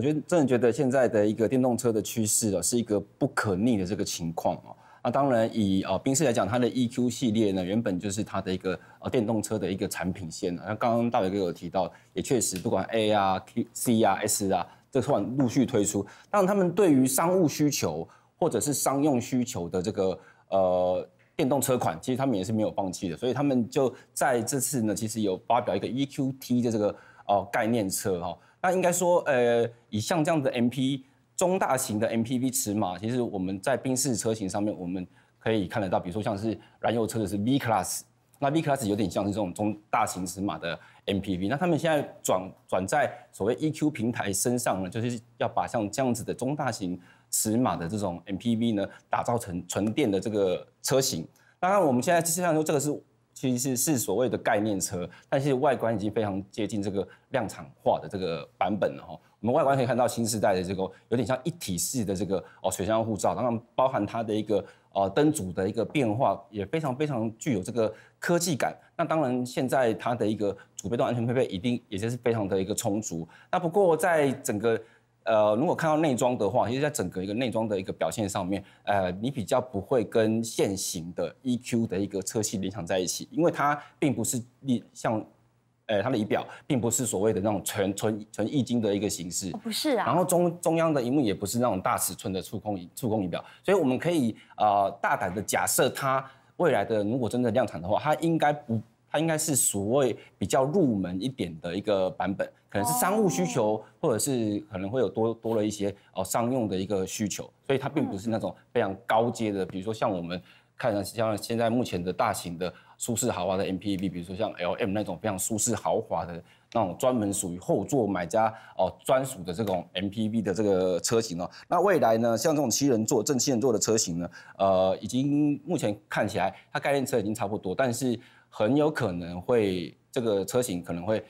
我觉得真的觉得现在的一个电动车的趋势啊，是一个不可逆的这个情况哦。那当然，以啊宾士来讲，它的 EQ 系列呢，原本就是它的一个呃电动车的一个产品线。那刚刚大伟哥有提到，也确实不管 A 啊、Q、C 啊、S 啊，这算陆续推出，但他们对于商务需求或者是商用需求的这个呃电动车款，其实他们也是没有放弃的。所以他们就在这次呢，其实有发表一个 EQT 的这个呃概念车哈。那应该说，呃，以像这样子 MP 中大型的 MPV 尺码，其实我们在宾士车型上面，我们可以看得到，比如说像是燃油车的是 V Class，那 V Class 有点像是这种中大型尺码的 MPV，那他们现在转转在所谓 EQ 平台身上呢，就是要把像这样子的中大型尺码的这种 MPV 呢，打造成纯电的这个车型。当然，我们现在实际上说这个是。其实是所谓的概念车，但是外观已经非常接近这个量产化的这个版本了哈。我们外观可以看到新时代的这个有点像一体式的这个哦水箱护罩，然然包含它的一个呃灯组的一个变化也非常非常具有这个科技感。那当然现在它的一个主被动安全配备一定也就是非常的一个充足。那不过在整个。呃，如果看到内装的话，其实，在整个一个内装的一个表现上面，呃，你比较不会跟现行的 E Q 的一个车系联想在一起，因为它并不是你像，呃，它的仪表并不是所谓的那种纯纯纯液晶的一个形式，不是啊。然后中中央的荧幕也不是那种大尺寸的触控触控仪表，所以我们可以呃大胆的假设，它未来的如果真的量产的话，它应该不。它应该是所谓比较入门一点的一个版本，可能是商务需求，或者是可能会有多多了一些哦商用的一个需求，所以它并不是那种非常高阶的，比如说像我们看像现在目前的大型的舒适豪华的 MPV，比如说像 LM 那种非常舒适豪华的那种专门属于后座买家哦专属的这种 MPV 的这个车型哦。那未来呢，像这种七人座正七人座的车型呢，呃，已经目前看起来它概念车已经差不多，但是。很有可能会这个车型可能会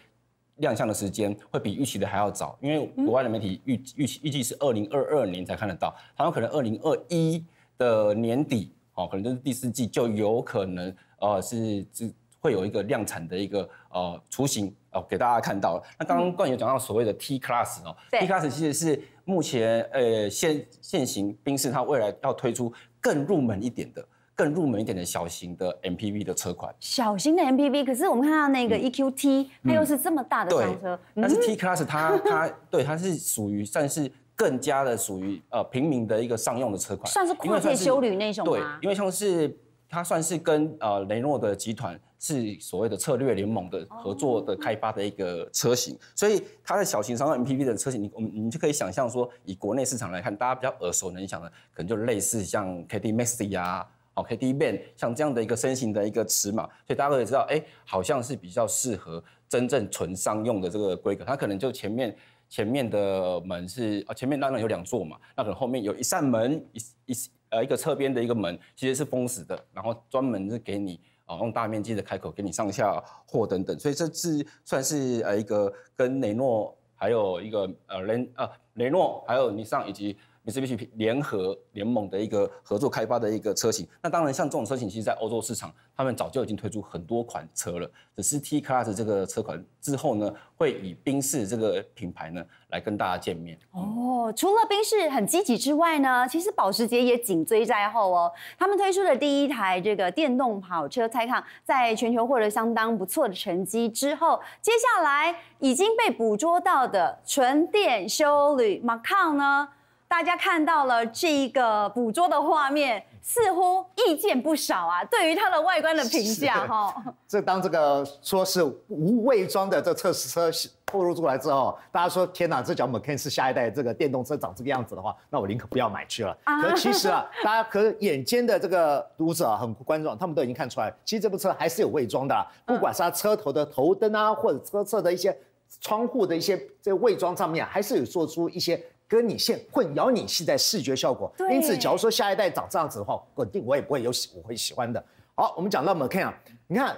亮相的时间会比预期的还要早，因为国外的媒体预预期预计是二零二二年才看得到，他有可能二零二一的年底，哦，可能就是第四季就有可能，呃，是是会有一个量产的一个呃雏形哦给大家看到了。那刚刚冠宇讲到所谓的 T Class 哦，T Class 其实是目前呃现现行宾士它未来要推出更入门一点的。更入门一点的小型的 MPV 的车款，小型的 MPV，可是我们看到那个 EQT，它又是这么大的商车，但是 T Class 它它 对它是属于算是更加的属于呃平民的一个商用的车款，算是跨界修旅那种对，因为像是它算是跟呃雷诺的集团是所谓的策略联盟的合作的开发的一个车型，所以它的小型商用 MPV 的车型，你我们你就可以想象说，以国内市场来看，大家比较耳熟能详的，可能就类似像 KTMacy 啊。KTM 像这样的一个身形的一个尺码，所以大家会知道，哎，好像是比较适合真正纯商用的这个规格。它可能就前面前面的门是啊，前面当然有两座嘛，那可能后面有一扇门，一一呃一个侧边的一个门其实是封死的，然后专门是给你啊用大面积的开口给你上下货等等。所以这是算是呃一个跟雷诺，还有一个呃雷呃雷诺还有尼桑以及。你这边去联合联盟的一个合作开发的一个车型，那当然像这种车型，其实在欧洲市场，他们早就已经推出很多款车了。只是 T Class 这个车款之后呢，会以宾士这个品牌呢来跟大家见面。哦，除了宾士很积极之外呢，其实保时捷也紧追在后哦。他们推出的第一台这个电动跑车 Taycan，在全球获得相当不错的成绩之后，接下来已经被捕捉到的纯电修旅 Macan 呢？大家看到了这一个捕捉的画面，似乎意见不少啊。对于它的外观的评价，哈。这当这个说是无伪装的这测试车透露出来之后，大家说天哪，这叫 m o d e 下一代这个电动车长这个样子的话，那我宁可不要买去了。可其实啊，大家可眼尖的这个读者啊，很多观众他们都已经看出来，其实这部车还是有伪装的。不管是它车头的头灯啊，或者车侧的一些窗户的一些这伪装上面，还是有做出一些。跟你现混摇你现在视觉效果，因此假如说下一代长这样子的话，肯定我也不会有喜，我会喜欢的。好，我们讲到 m c a e 啊，你看，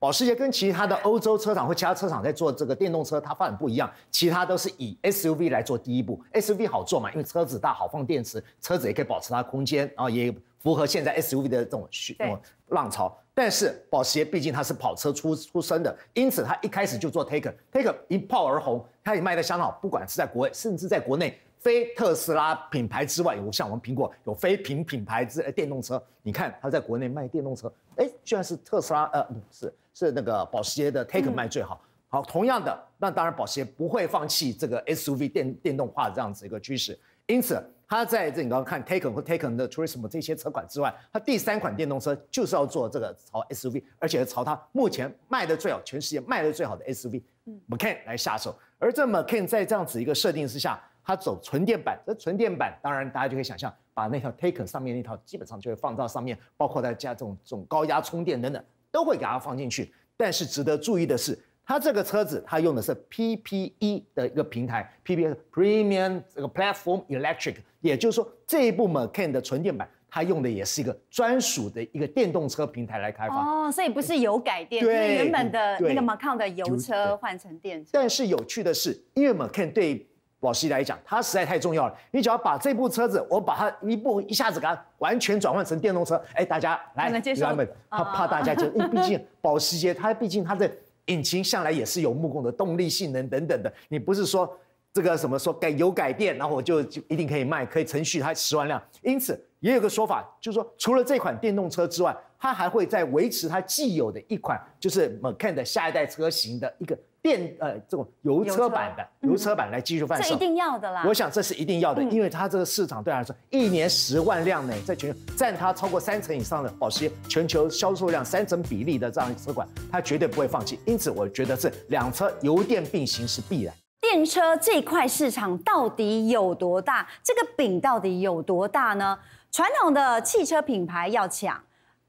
保时捷跟其他的欧洲车厂或其他车厂在做这个电动车，它发展不一样，其他都是以 SUV 来做第一步，SUV 好做嘛，因为车子大好放电池，车子也可以保持它空间，然后也符合现在 SUV 的这种浪浪潮。但是保时捷毕竟它是跑车出出身的，因此它一开始就做 t a k e r t a k e r 一炮而红，它也卖得当好，不管是在国外，甚至在国内。非特斯拉品牌之外，有像我们苹果有非品品牌之电动车。你看它在国内卖电动车，哎，居然是特斯拉。呃，不是，是那个保时捷的 t a k e n 卖最好。好，同样的，那当然保时捷不会放弃这个 SUV 电电动化的这样子一个趋势。因此，它在这你刚刚看 Taycan 和 Taycan 的 Tourism 这些车款之外，它第三款电动车就是要做这个朝 SUV，而且朝它目前卖的最好、全世界卖的最好的 SUV，Macan 来下手。而这 Macan 在这样子一个设定之下。它走纯电版，这纯电版当然大家就可以想象，把那套 Taker 上面那套基本上就会放到上面，包括再加这种这种高压充电等等，都会给它放进去。但是值得注意的是，它这个车子它用的是 PPE 的一个平台，PPE Premium 这个 Platform Electric，也就是说这一部 Macan 的纯电版，它用的也是一个专属的一个电动车平台来开发。哦，所以不是油改电，对原本的那个 Macan 的油车换成电。车。但是有趣的是，因为 Macan 对保时捷来讲，它实在太重要了。你只要把这部车子，我把它一部一下子给它完全转换成电动车，哎，大家来，他们怕怕大家就，因为毕竟保时捷，它毕竟它的引擎向来也是有木工的动力性能等等的。你不是说这个什么说改油改电，然后我就就一定可以卖，可以程续它十万辆。因此也有个说法，就是说除了这款电动车之外。它还会在维持它既有的一款，就是 Macan 的下一代车型的一个电呃这种油车版的油车版来继续放这一定要的啦。我想这是一定要的，因为它这个市场对它来说，一年十万辆呢，在全球占它超过三成以上的保时捷全球销售量三成比例的这样一个车款，它绝对不会放弃。因此，我觉得是两车油电并行是必然。电车这块市场到底有多大？这个饼到底有多大呢？传统的汽车品牌要抢。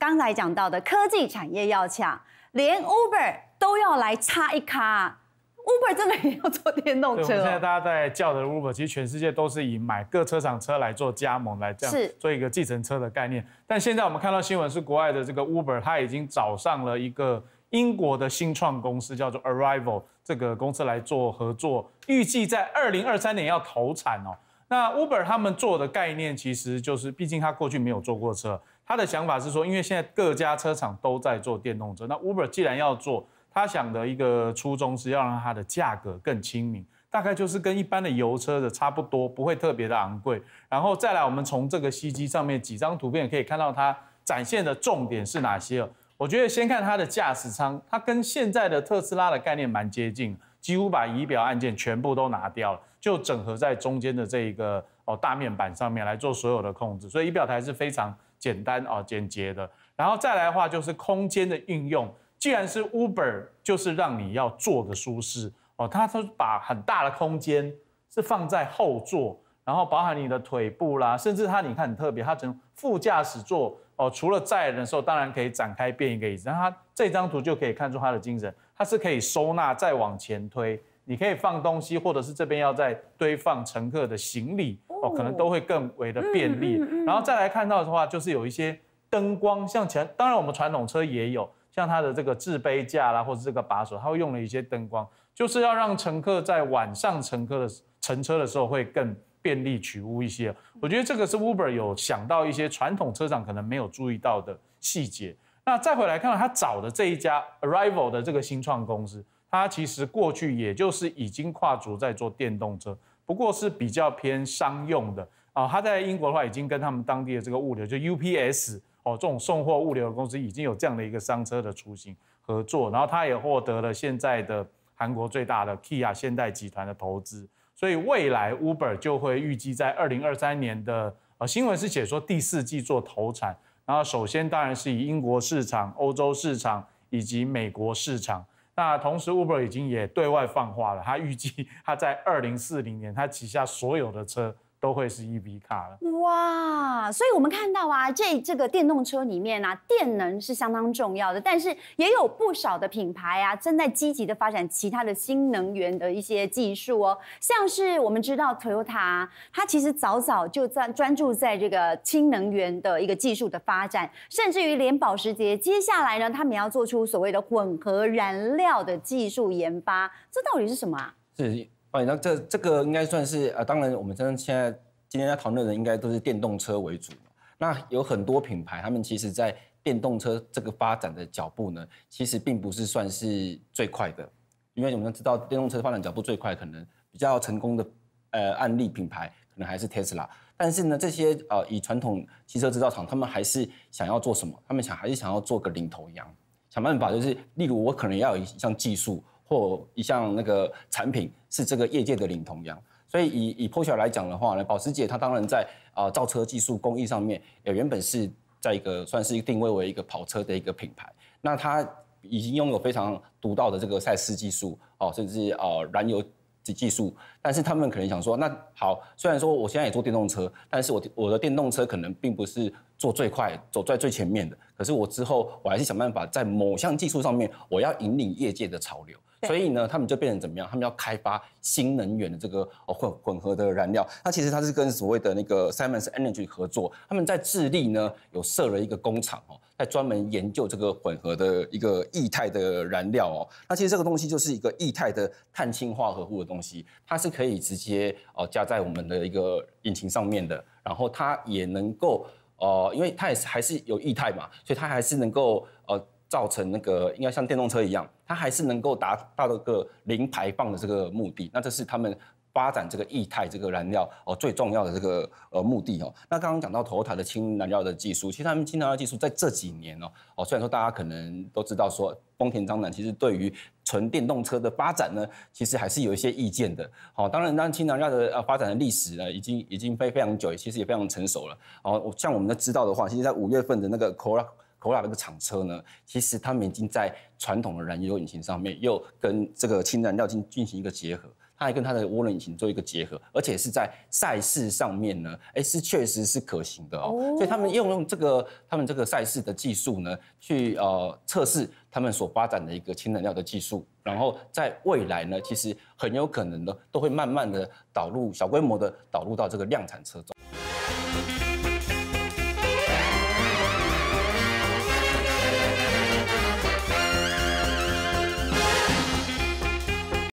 刚才讲到的科技产业要抢，连 Uber 都要来插一卡，Uber 真的也要做电动车。我现在大家在叫的 Uber，其实全世界都是以买各车厂车来做加盟来这样，做一个计程车的概念。但现在我们看到新闻是国外的这个 Uber，他已经找上了一个英国的新创公司叫做 Arrival，这个公司来做合作，预计在二零二三年要投产哦。那 Uber 他们做的概念其实就是，毕竟他过去没有坐过车。他的想法是说，因为现在各家车厂都在做电动车，那 Uber 既然要做，他想的一个初衷是要让它的价格更亲民，大概就是跟一般的油车的差不多，不会特别的昂贵。然后再来，我们从这个 C 机上面几张图片可以看到，它展现的重点是哪些？我觉得先看它的驾驶舱，它跟现在的特斯拉的概念蛮接近，几乎把仪表按键全部都拿掉了，就整合在中间的这一个哦大面板上面来做所有的控制，所以仪表台是非常。简单啊，简洁的，然后再来的话就是空间的运用。既然是 Uber，就是让你要坐的舒适哦。它都把很大的空间是放在后座，然后包含你的腿部啦，甚至它你看很特别，它从副驾驶座哦，除了载人的时候，当然可以展开变一个椅子。那它这张图就可以看出它的精神，它是可以收纳再往前推，你可以放东西，或者是这边要再堆放乘客的行李。哦，可能都会更为的便利。然后再来看到的话，就是有一些灯光，像前当然我们传统车也有，像它的这个置杯架啦，或者这个把手，它会用了一些灯光，就是要让乘客在晚上乘客的乘车的时候会更便利取物一些。我觉得这个是 Uber 有想到一些传统车厂可能没有注意到的细节。那再回来看到他找的这一家 Arrival 的这个新创公司，它其实过去也就是已经跨足在做电动车。不过是比较偏商用的啊，他在英国的话已经跟他们当地的这个物流，就 UPS 哦这种送货物流的公司已经有这样的一个商车的出行合作，然后他也获得了现在的韩国最大的 k Key 亚现代集团的投资，所以未来 Uber 就会预计在二零二三年的呃新闻是写说第四季做投产，然后首先当然是以英国市场、欧洲市场以及美国市场。那同时，Uber 已经也对外放话了，他预计他在二零四零年，他旗下所有的车。都会是 e v 卡了哇！所以我们看到啊，这这个电动车里面啊，电能是相当重要的，但是也有不少的品牌啊，正在积极的发展其他的新能源的一些技术哦。像是我们知道 Toyota，它其实早早就在专注在这个氢能源的一个技术的发展，甚至于连保时捷，接下来呢，他们也要做出所谓的混合燃料的技术研发。这到底是什么啊？是。那这这个应该算是啊，当然我们现在现在今天在讨论的应该都是电动车为主那有很多品牌，他们其实在电动车这个发展的脚步呢，其实并不是算是最快的。因为我们知道电动车发展脚步最快，可能比较成功的呃案例品牌，可能还是 Tesla。但是呢，这些呃以传统汽车制造厂，他们还是想要做什么？他们想还是想要做个领头羊，想办法就是，例如我可能要有一项技术。或一项那个产品是这个业界的领头羊，所以以以 Porsche 来讲的话呢，保时捷它当然在啊造车技术工艺上面，也原本是在一个算是定位为一个跑车的一个品牌，那它已经拥有非常独到的这个赛事技术，哦甚至啊燃油。技术，但是他们可能想说，那好，虽然说我现在也做电动车，但是我我的电动车可能并不是做最快、走在最前面的，可是我之后我还是想办法在某项技术上面，我要引领业界的潮流。所以呢，他们就变成怎么样？他们要开发新能源的这个混混合的燃料，那其实它是跟所谓的那个 Siemens Energy 合作，他们在智利呢有设了一个工厂哦。在专门研究这个混合的一个液态的燃料哦，那其实这个东西就是一个液态的碳氢化合物的东西，它是可以直接哦加在我们的一个引擎上面的，然后它也能够哦，因为它也是还是有液态嘛，所以它还是能够呃造成那个应该像电动车一样，它还是能够达到这个零排放的这个目的。那这是他们。发展这个液态这个燃料哦，最重要的这个呃目的哦。那刚刚讲到头 o 的氢燃料的技术，其实他们氢燃料技术在这几年哦哦，虽然说大家可能都知道说丰田章男其实对于纯电动车的发展呢，其实还是有一些意见的。好，当然，然，氢燃料的呃发展的历史呢，已经已经非非常久，其实也非常成熟了。哦，像我们都知道的话，其实，在五月份的那个 Corolla c o r a 那个厂车呢，其实他们已经在传统的燃油引擎上面又跟这个氢燃料进进行一个结合。再跟它的涡轮引擎做一个结合，而且是在赛事上面呢，哎是确实是可行的哦。所以他们用用这个他们这个赛事的技术呢，去呃测试他们所发展的一个氢燃料的技术，然后在未来呢，其实很有可能呢，都会慢慢的导入小规模的导入到这个量产车中。